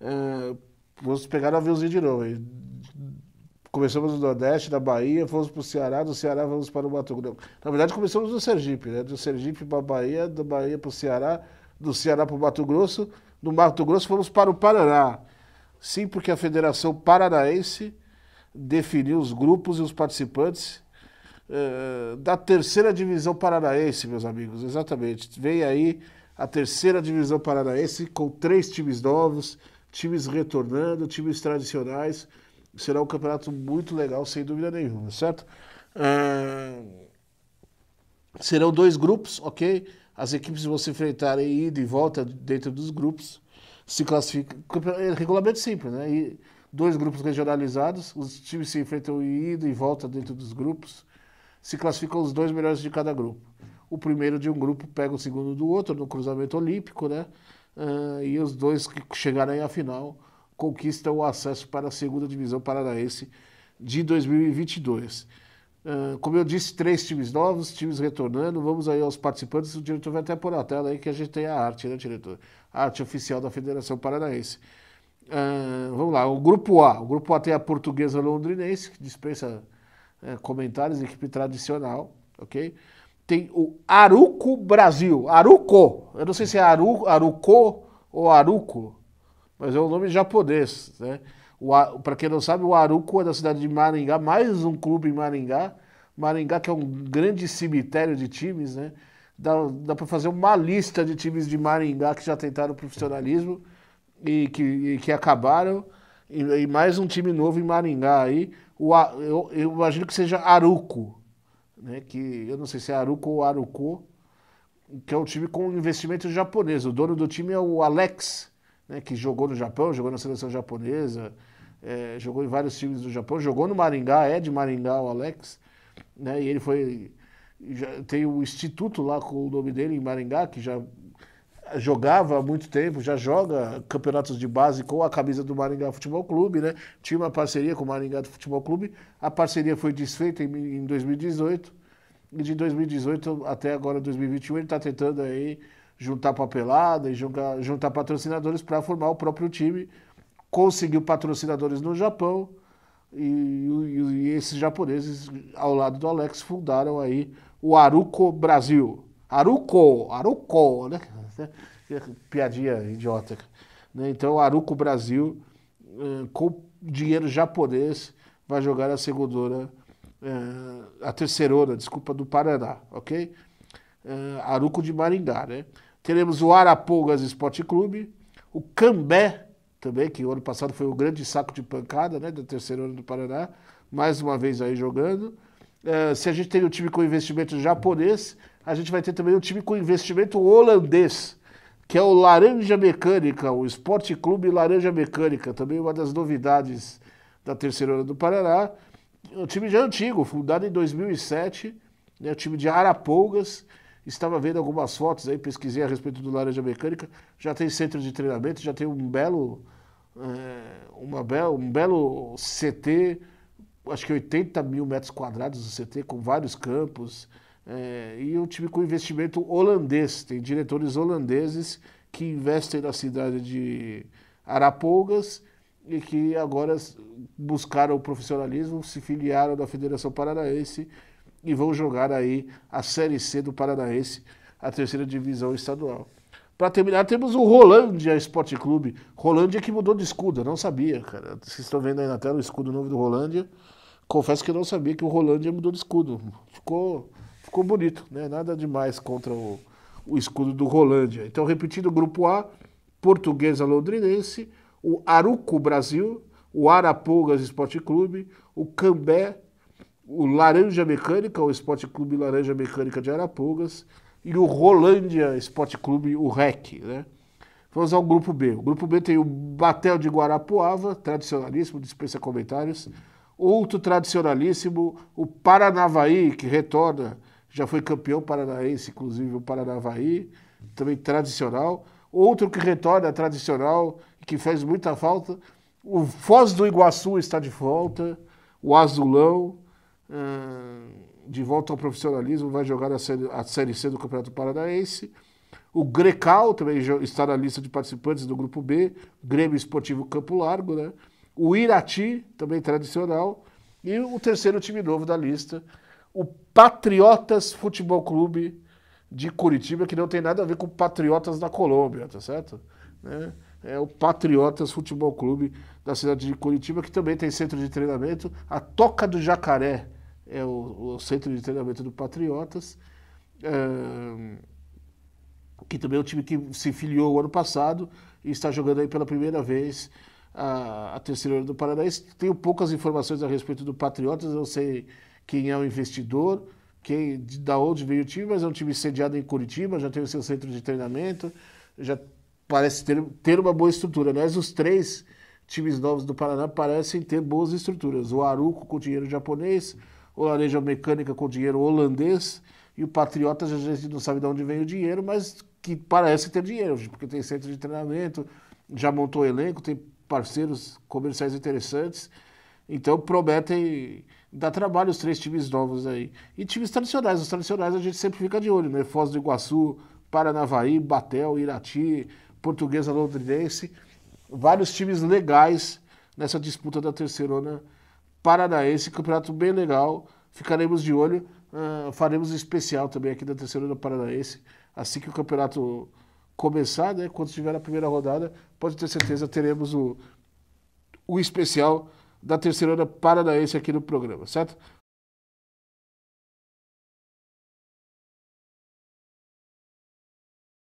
É, vamos pegar pegaram o aviãozinho de novo. começamos no Nordeste, na Bahia, fomos para o Ceará, do Ceará vamos para o Mato Grosso. Na verdade, começamos no Sergipe, né? Do Sergipe para a Bahia, da Bahia para o Ceará, do Ceará para o Mato Grosso, do Mato Grosso fomos para o Paraná. Sim, porque a Federação Paranaense definiu os grupos e os participantes eh, da terceira divisão paranaense, meus amigos, exatamente. Vem aí a terceira divisão paranaense com três times novos, times retornando, times tradicionais. Será um campeonato muito legal, sem dúvida nenhuma, certo? Uh, serão dois grupos, ok? As equipes vão se enfrentar em ida e volta dentro dos grupos. Se classifica. É regulamento simples, né? E dois grupos regionalizados, os times se enfrentam ida e volta dentro dos grupos. Se classificam os dois melhores de cada grupo. O primeiro de um grupo pega o segundo do outro no cruzamento olímpico, né? uh, e os dois que chegarem à final conquistam o acesso para a segunda divisão paranaense de 2022. Uh, ah, como eu disse, três times novos, times retornando. Vamos aí aos participantes. O diretor vai até pôr na tela aí que a gente tem a arte, né, diretor? A arte oficial da Federação Paranaense. Uh, vamos lá, o grupo A. O grupo A tem a portuguesa londrinense, que dispensa uh, comentários, equipe tradicional, ok? tem o Aruco Brasil. Aruco. Eu não sei se é Aru, Aruco ou Aruco, mas é um nome japonês. Né? Para quem não sabe, o Aruco é da cidade de Maringá, mais um clube em Maringá. Maringá, que é um grande cemitério de times, né? Dá, dá para fazer uma lista de times de Maringá que já tentaram profissionalismo e que, e que acabaram. E, e, mais um time novo em Maringá aí. O, eu, eu imagino que seja Aruco né, que eu não sei se é Aruco ou Aruco, que é um time com investimento japonês. O dono do time é o Alex, né, que jogou no Japão, jogou na seleção japonesa, é, jogou em vários times do Japão, jogou no Maringá, é de Maringá o Alex, né, e ele foi. Já, tem o um instituto lá com o nome dele em Maringá, que já jogava há muito tempo, já joga campeonatos de base com a camisa do Maringá Futebol Clube, né? Tinha uma parceria com o Maringá Futebol Clube, a parceria foi desfeita em, 2018, e de 2018 até agora 2021 ele está tentando aí juntar papelada e juntar, juntar patrocinadores para formar o próprio time. Conseguiu patrocinadores no Japão e, e, e esses japoneses, ao lado do Alex, fundaram aí o Aruco Brasil. Aruco, Aruco, né? É piadinha idiota. Né? Então, o Aruco Brasil, com dinheiro japonês, vai jogar a segunda, a terceira, desculpa, do Paraná, ok? Aruco de Maringá, né? Teremos o Arapongas Esporte Clube, o Cambé também, que o ano passado foi o grande saco de pancada, né, da terceira do Paraná, mais uma vez aí jogando. É, se a gente tem o um time com investimento japonês, a gente vai ter também o um time com investimento holandês, que é o Laranja Mecânica, o Esporte Clube Laranja Mecânica, também uma das novidades da terceira hora do Paraná. Um time já antigo, fundado em 2007, né, um time de Arapongas. Estava vendo algumas fotos aí, pesquisei a respeito do Laranja Mecânica. Já tem centro de treinamento, já tem um belo, é, uma be um belo CT acho que 80 mil metros quadrados do CT, com vários campos, é, e um time com investimento holandês. Tem diretores holandeses que investem na cidade de Arapongas e que agora buscaram o profissionalismo, se filiaram da Federação Paranaense e vão jogar aí a Série C do Paranaense, a terceira divisão estadual. Para terminar, temos o Rolândia Esporte Clube. Rolândia que mudou de escudo, eu não sabia, cara. Vocês estão vendo aí na tela o escudo novo do Rolândia. Confesso que eu não sabia que o Rolândia mudou de escudo. Ficou, ficou bonito, né? Nada demais contra o, o escudo do Rolândia. Então, repetindo, grupo A, Portuguesa Londrinense, o Aruco Brasil, o Arapongas Esporte Clube, o Cambé, o Laranja Mecânica, o Esporte Clube Laranja Mecânica de Arapongas, e o Rolândia Esporte Clube, o REC. Né? Vamos ao grupo B. O grupo B tem o Batel de Guarapuava, tradicionalíssimo, dispensa comentários. Outro tradicionalíssimo, o Paranavaí, que retorna, já foi campeão paranaense, inclusive o Paranavaí, também tradicional. Outro que retorna tradicional, que fez muita falta. O Foz do Iguaçu está de volta, o Azulão. Hum de volta ao profissionalismo, vai jogar a série, a série C do Campeonato Paranaense. O Grecal também está na lista de participantes do Grupo B, Grêmio Esportivo Campo Largo, né? O Irati, também tradicional. E o terceiro time novo da lista, o Patriotas Futebol Clube de Curitiba, que não tem nada a ver com Patriotas da Colômbia, tá certo? Né? É o Patriotas Futebol Clube da cidade de Curitiba, que também tem centro de treinamento, a Toca do Jacaré, é o, o centro de treinamento do Patriotas, é, que também é um time que se filiou o ano passado e está jogando aí pela primeira vez a, a terceira do Paranaense. Tenho poucas informações a respeito do Patriotas, não sei quem é o investidor, quem, de, da onde veio o time, mas é um time sediado em Curitiba, já tem o seu centro de treinamento, já parece ter, ter uma boa estrutura. Nós, né? os três times novos do Paraná, parecem ter boas estruturas. O Aruco com dinheiro japonês, o Lareja é Mecânica com dinheiro holandês e o Patriotas a gente não sabe de onde vem o dinheiro, mas que parece ter dinheiro, porque tem centro de treinamento, já montou elenco, tem parceiros comerciais interessantes. Então prometem dar trabalho os três times novos aí. E times tradicionais, os tradicionais a gente sempre fica de olho, né? Foz do Iguaçu, Paranavaí, Batel, Irati, Portuguesa Londrinense. Vários times legais nessa disputa da terceirona. Né? paranaense, campeonato bem legal. Ficaremos de olho. Uh, faremos um especial também aqui da terceira do Paranaense. Assim que o campeonato começar, né? Quando estiver na primeira rodada, pode ter certeza teremos o, o especial da terceira paranaense aqui no programa, certo?